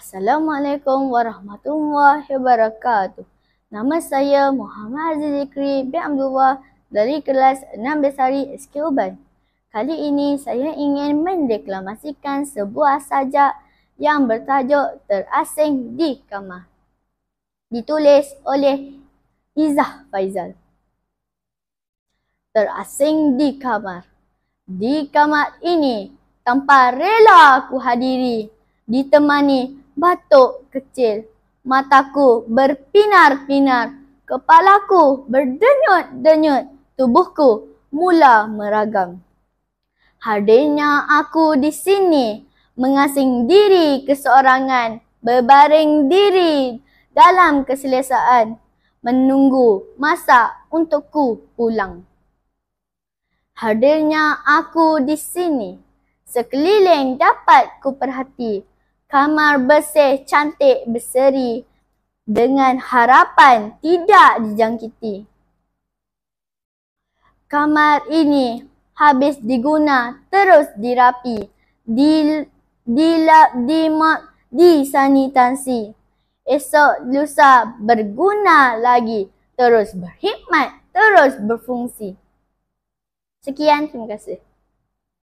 Assalamualaikum warahmatullahi wabarakatuh. Nama saya Muhammad Aziz Zikri bin Abdullah dari kelas 6 Besari SK Uban. Kali ini saya ingin mendeklamasikan sebuah sajak yang bertajuk Terasing di Kamar. Ditulis oleh Izzah Faizal. Terasing di kamar. Di kamar ini tanpa rela aku hadiri ditemani batuk kecil. Mataku berpinar-pinar. Kepalaku berdenyut-denyut. Tubuhku mula meragam. Hadirnya aku di sini. Mengasing diri keseorangan. Berbaring diri dalam keselesaan. Menunggu masa untukku pulang. Hadirnya aku di sini. Sekeliling dapat ku perhati kamar bersih, cantik, berseri dengan harapan tidak dijangkiti. Kamar ini habis diguna terus dirapi, di di la, di ma, di sanitasi. Esok lusa berguna lagi, terus berkhidmat, terus berfungsi. Sekian, terima kasih.